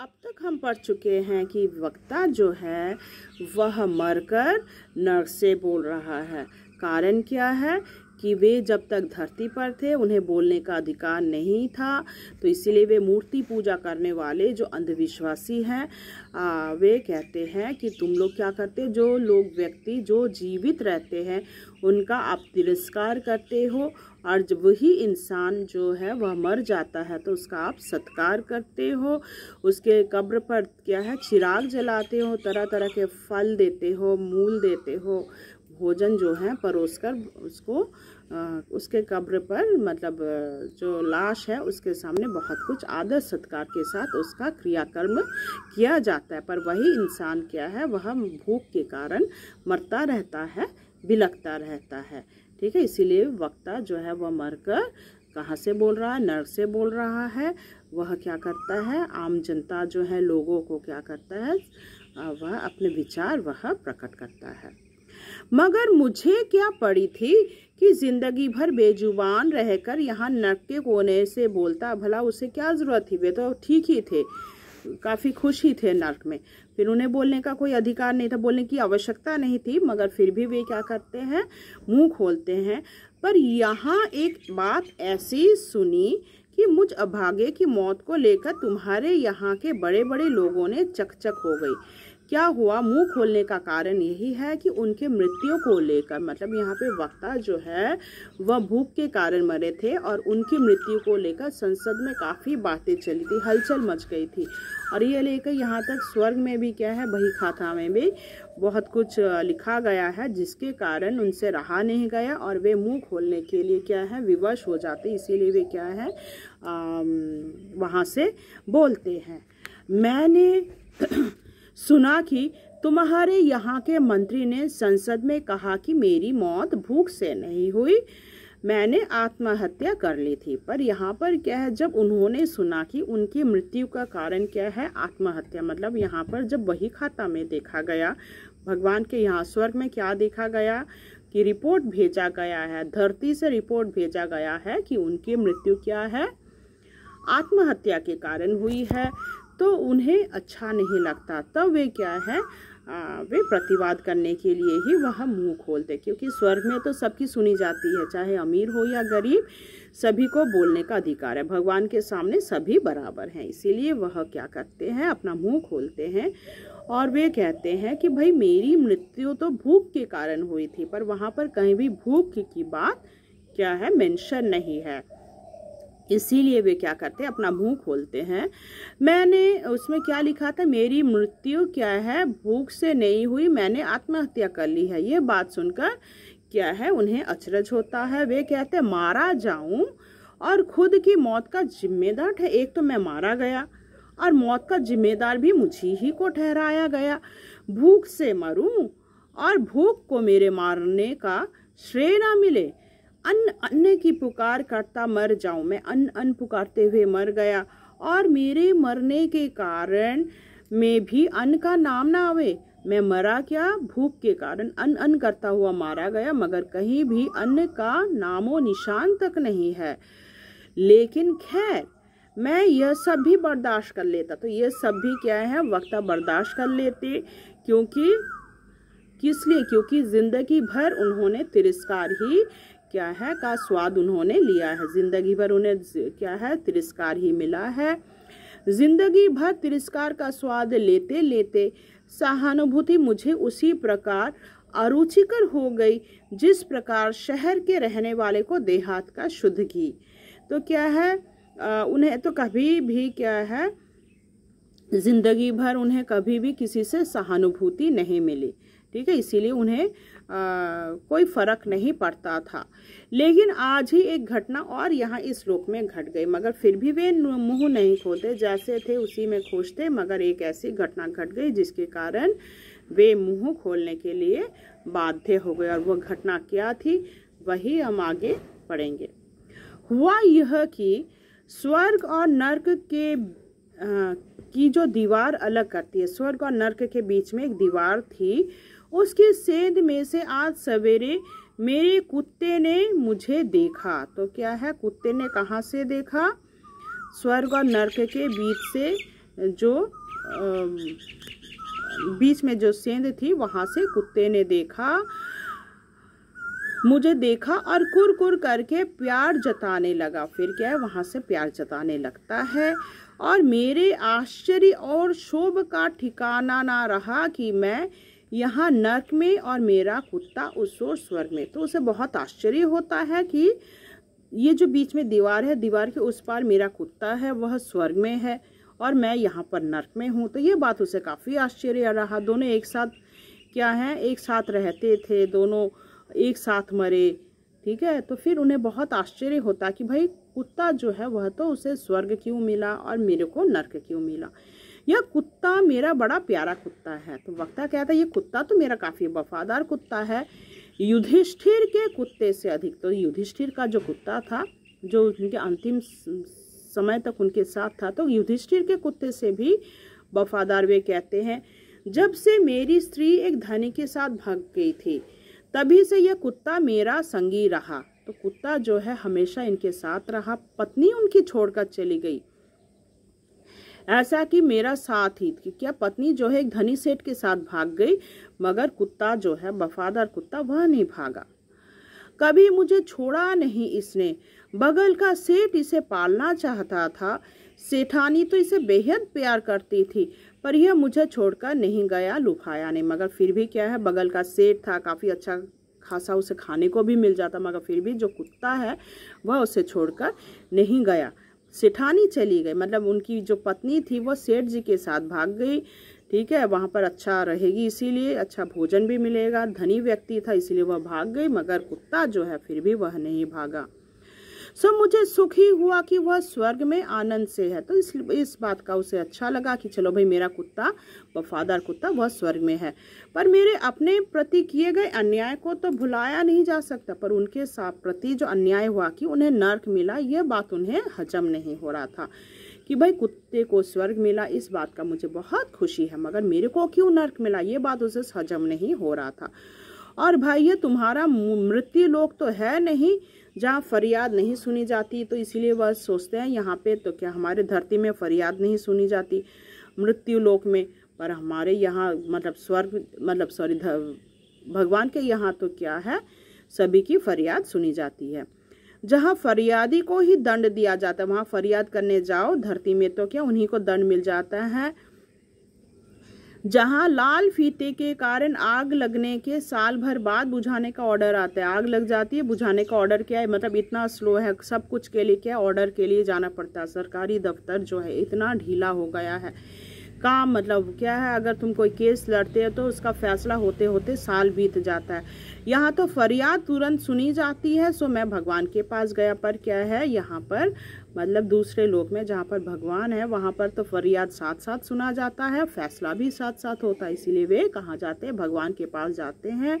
अब तक हम पढ़ चुके हैं कि वक्ता जो है वह मरकर नर्स से बोल रहा है कारण क्या है कि वे जब तक धरती पर थे उन्हें बोलने का अधिकार नहीं था तो इसीलिए वे मूर्ति पूजा करने वाले जो अंधविश्वासी हैं वे कहते हैं कि तुम लोग क्या करते जो लोग व्यक्ति जो जीवित रहते हैं उनका आप तिरस्कार करते हो और जब वही इंसान जो है वह मर जाता है तो उसका आप सत्कार करते हो उसके कब्र पर क्या है चिराग जलाते हो तरह तरह के फल देते हो मूल देते हो भोजन जो है परोस कर उसको उसके कब्र पर मतलब जो लाश है उसके सामने बहुत कुछ आदर सत्कार के साथ उसका क्रियाकर्म किया जाता है पर वही इंसान क्या है वह भूख के कारण मरता रहता है बिलकता रहता है ठीक है इसीलिए वक्ता जो है वह मरकर कहाँ से बोल रहा है नर्क से बोल रहा है वह क्या करता है आम जनता जो है लोगों को क्या करता है वह अपने विचार वह प्रकट करता है मगर मुझे क्या पड़ी थी कि जिंदगी भर बेजुबान रहकर यहाँ के कोने से बोलता भला उसे क्या ज़रूरत थी वे तो ठीक ही थे काफ़ी खुश ही थे नर्क में फिर उन्हें बोलने का कोई अधिकार नहीं था बोलने की आवश्यकता नहीं थी मगर फिर भी वे क्या करते हैं मुंह खोलते हैं पर यहाँ एक बात ऐसी सुनी कि मुझ अभागे की मौत को लेकर तुम्हारे यहाँ के बड़े बड़े लोगों ने चकचक हो गई क्या हुआ मुंह खोलने का कारण यही है कि उनके मृत्यु को लेकर मतलब यहाँ पे वक्ता जो है वह भूख के कारण मरे थे और उनकी मृत्यु को लेकर संसद में काफ़ी बातें चली थी हलचल मच गई थी और ये लेकर यहाँ तक स्वर्ग में भी क्या है बही खाता में भी बहुत कुछ लिखा गया है जिसके कारण उनसे रहा नहीं गया और वे मुंह खोलने के लिए क्या है विवश हो जाते इसीलिए वे क्या है वहाँ से बोलते हैं मैंने सुना कि तुम्हारे यहाँ के मंत्री ने संसद में कहा कि मेरी मौत भूख से नहीं हुई मैंने आत्महत्या कर ली थी पर यहाँ पर क्या है जब उन्होंने सुना कि उनकी मृत्यु का कारण क्या है आत्महत्या मतलब यहाँ पर जब वही खाता में देखा गया भगवान के यहाँ स्वर्ग में क्या देखा गया कि रिपोर्ट भेजा गया है धरती से रिपोर्ट भेजा गया है कि उनकी मृत्यु क्या है आत्महत्या के कारण हुई है तो उन्हें अच्छा नहीं लगता तब तो वे क्या है आ, वे प्रतिवाद करने के लिए ही वह मुंह खोलते क्योंकि स्वर्ग में तो सबकी सुनी जाती है चाहे अमीर हो या गरीब सभी को बोलने का अधिकार है भगवान के सामने सभी बराबर हैं इसीलिए वह क्या करते हैं अपना मुंह खोलते हैं और वे कहते हैं कि भाई मेरी मृत्यु तो भूख के कारण हुई थी पर वहाँ पर कहीं भी भूख की बात क्या है मैंशन नहीं है इसीलिए वे क्या करते हैं अपना मुंह खोलते हैं मैंने उसमें क्या लिखा था मेरी मृत्यु क्या है भूख से नहीं हुई मैंने आत्महत्या कर ली है ये बात सुनकर क्या है उन्हें अचरज होता है वे कहते हैं मारा जाऊं और खुद की मौत का जिम्मेदार है एक तो मैं मारा गया और मौत का जिम्मेदार भी मुझे ही को ठहराया गया भूख से मरूँ और भूख को मेरे मारने का श्रेय ना मिले अन्न अन्न की पुकार करता मर जाऊं मैं अन्न अन्न पुकारते हुए मर गया और मेरे मरने के कारण में भी अन्न का नाम ना आवे मैं मरा क्या भूख के कारण अन्न अन करता हुआ मारा गया मगर कहीं भी अन्न का नामो निशान तक नहीं है लेकिन खैर मैं यह सब भी बर्दाश्त कर लेता तो यह सब भी क्या है वक्ता बर्दाश्त कर लेते क्योंकि किस लिए क्योंकि जिंदगी भर उन्होंने तिरस्कार ही क्या है का स्वाद उन्होंने लिया है ज़िंदगी भर उन्हें क्या है तिरस्कार ही मिला है जिंदगी भर तिरस्कार का स्वाद लेते लेते सहानुभूति मुझे उसी प्रकार अरुचिकर हो गई जिस प्रकार शहर के रहने वाले को देहात का शुद्ध घी तो क्या है आ, उन्हें तो कभी भी क्या है ज़िंदगी भर उन्हें कभी भी किसी से सहानुभूति नहीं मिली ठीक है इसीलिए उन्हें कोई फर्क नहीं पड़ता था लेकिन आज ही एक घटना और यहाँ इस लोक में घट गई मगर फिर भी वे मुंह नहीं खोते जैसे थे उसी में खुश थे मगर एक ऐसी घटना घट गई जिसके कारण वे मुंह खोलने के लिए बाध्य हो गए और वह घटना क्या थी वही हम आगे पढ़ेंगे हुआ यह कि स्वर्ग और नर्क के आ, की जो दीवार अलग करती है स्वर्ग और नर्क के बीच में एक दीवार थी उसकी सेंध में से आज सवेरे मेरे कुत्ते ने मुझे देखा तो क्या है कुत्ते ने कहाँ से देखा स्वर्ग और नर्क के बीच से जो बीच में जो सेंध थी वहाँ से कुत्ते ने देखा मुझे देखा और कुर कुर करके प्यार जताने लगा फिर क्या है वहाँ से प्यार जताने लगता है और मेरे आश्चर्य और शोभ का ठिकाना ना रहा कि मैं यहाँ नर्क में और मेरा कुत्ता उस और स्वर्ग में तो उसे बहुत आश्चर्य होता है कि ये जो बीच में दीवार है दीवार के उस पार मेरा कुत्ता है वह स्वर्ग में है और मैं यहाँ पर नर्क में हूँ तो ये बात उसे काफ़ी आश्चर्य रहा दोनों एक साथ क्या हैं एक साथ रहते थे दोनों एक साथ मरे ठीक है तो फिर उन्हें बहुत आश्चर्य होता कि भाई कुत्ता जो है वह तो उसे स्वर्ग क्यों मिला और मेरे को नर्क क्यों मिला यह कुत्ता मेरा बड़ा प्यारा कुत्ता है तो वक्ता कहता है ये कुत्ता तो मेरा काफ़ी वफादार कुत्ता है युधिष्ठिर के कुत्ते से अधिक तो युधिष्ठिर का जो कुत्ता था जो उनके अंतिम समय तक उनके साथ था तो युधिष्ठिर के कुत्ते से भी वफादार वे कहते हैं जब से मेरी स्त्री एक धनी के साथ भाग गई थी तभी से यह कुत्ता मेरा संगी रहा तो कुत्ता जो है हमेशा इनके साथ रहा पत्नी उनकी छोड़कर चली गई ऐसा कि मेरा साथ ही क्या पत्नी जो है एक धनी सेठ के साथ भाग गई मगर कुत्ता जो है वफादार कुत्ता वह नहीं भागा कभी मुझे छोड़ा नहीं इसने बगल का सेठ इसे पालना चाहता था सेठानी तो इसे बेहद प्यार करती थी पर यह मुझे छोड़कर नहीं गया लुफाया नहीं मगर फिर भी क्या है बगल का सेठ था काफ़ी अच्छा खासा उसे खाने को भी मिल जाता मगर फिर भी जो कुत्ता है वह उसे छोड़कर नहीं गया सेठानी चली गई मतलब उनकी जो पत्नी थी वो सेठ जी के साथ भाग गई ठीक है वहाँ पर अच्छा रहेगी इसीलिए अच्छा भोजन भी मिलेगा धनी व्यक्ति था इसीलिए वह भाग गई मगर कुत्ता जो है फिर भी वह नहीं भागा सो मुझे सुख ही हुआ कि वह स्वर्ग में आनंद से है तो इस इस बात का उसे अच्छा लगा कि चलो भाई मेरा कुत्ता वफादार कुत्ता वह स्वर्ग में है पर मेरे अपने प्रति किए गए अन्याय को तो भुलाया नहीं जा सकता पर उनके साथ प्रति जो अन्याय हुआ कि उन्हें नर्क मिला यह बात उन्हें हजम नहीं हो रहा था कि भाई कुत्ते को स्वर्ग मिला इस बात का मुझे बहुत खुशी है मगर मेरे को क्यों नर्क मिला ये बात उसे हजम नहीं हो रहा था और भाई ये तुम्हारा मृत्यु लोक तो है नहीं जहाँ फरियाद नहीं सुनी जाती तो इसीलिए वह सोचते हैं यहाँ पे तो क्या हमारे धरती में फरियाद नहीं सुनी जाती मृत्यु लोक में पर हमारे यहाँ मतलब स्वर्ग मतलब सॉरी भगवान के यहाँ तो क्या है सभी की फरियाद सुनी जाती है जहाँ फरियादी को ही दंड दिया जाता है वहाँ फरियाद करने जाओ धरती में तो क्या उन्हीं को दंड मिल जाता है जहां लाल फीते के कारण आग लगने के साल भर बाद बुझाने का ऑर्डर आता है आग लग जाती है बुझाने का ऑर्डर क्या है मतलब इतना स्लो है सब कुछ के लिए क्या ऑर्डर के लिए जाना पड़ता है सरकारी दफ्तर जो है इतना ढीला हो गया है काम मतलब क्या है अगर तुम कोई केस लड़ते हो तो उसका फैसला होते होते साल बीत जाता है यहाँ तो फरियाद तुरंत सुनी जाती है सो मैं भगवान के पास गया पर क्या है यहाँ पर मतलब दूसरे लोक में जहाँ पर भगवान है वहाँ पर तो फरियाद साथ साथ सुना जाता है फैसला भी साथ साथ होता है इसीलिए वे कहाँ जाते हैं भगवान के पास जाते हैं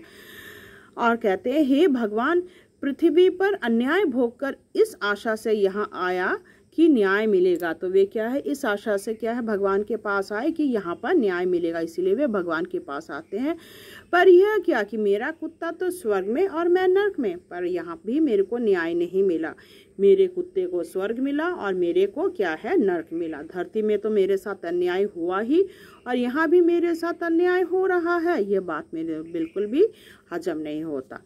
और कहते हैं हे भगवान पृथ्वी पर अन्याय भोग कर इस आशा से यहाँ आया कि न्याय मिलेगा तो वे क्या है इस आशा से क्या है भगवान के पास आए कि यहाँ पर न्याय मिलेगा इसीलिए वे भगवान के पास आते हैं पर यह क्या कि मेरा कुत्ता तो स्वर्ग में और मैं नर्क में पर यहाँ भी मेरे को न्याय नहीं मिला मेरे कुत्ते को स्वर्ग मिला और मेरे को क्या है नर्क मिला धरती में तो मेरे साथ अन्याय हुआ ही और यहाँ भी मेरे साथ अन्याय हो रहा है यह बात मेरे बिल्कुल भी हजम नहीं होता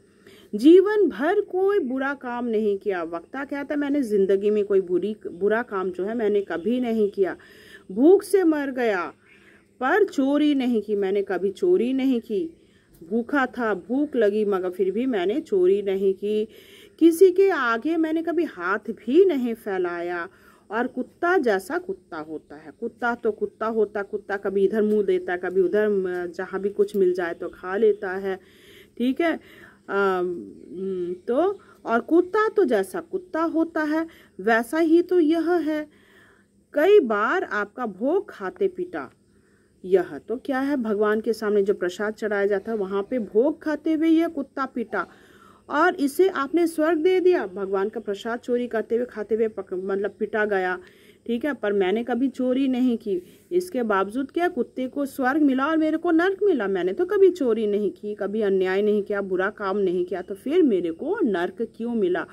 जीवन भर कोई बुरा काम नहीं किया वक्ता कहता मैंने ज़िंदगी में कोई बुरी बुरा काम जो है मैंने कभी नहीं किया भूख से मर गया पर चोरी नहीं की मैंने कभी चोरी नहीं की भूखा था भूख लगी मगर फिर भी मैंने चोरी नहीं की किसी के आगे मैंने कभी हाथ भी नहीं फैलाया और कुत्ता जैसा कुत्ता होता है कुत्ता तो कुत्ता होता कुत्ता कभी इधर मुंह देता है कभी उधर जहाँ भी कुछ मिल जाए तो खा लेता है ठीक है हम्म, तो और कुत्ता तो जैसा कुत्ता होता है वैसा ही तो यह है कई बार आपका भोग खाते पीटा यह तो क्या है भगवान के सामने जो प्रसाद चढ़ाया जाता है वहाँ पे भोग खाते हुए यह कुत्ता पीटा और इसे आपने स्वर्ग दे दिया भगवान का प्रसाद चोरी करते हुए खाते हुए मतलब पिटा गया ठीक है पर मैंने कभी चोरी नहीं की इसके बावजूद क्या कुत्ते को स्वर्ग मिला और मेरे को नर्क मिला मैंने तो कभी चोरी नहीं की कभी अन्याय नहीं किया बुरा काम नहीं किया तो फिर मेरे को नर्क क्यों मिला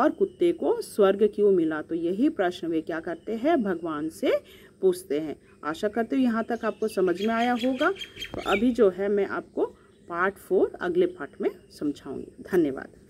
और कुत्ते को स्वर्ग क्यों मिला तो यही प्रश्न वे क्या करते हैं भगवान से पूछते हैं आशा करते हो यहाँ तक आपको समझ में आया होगा तो अभी जो है मैं आपको पार्ट फोर अगले पार्ट में समझाऊंगी धन्यवाद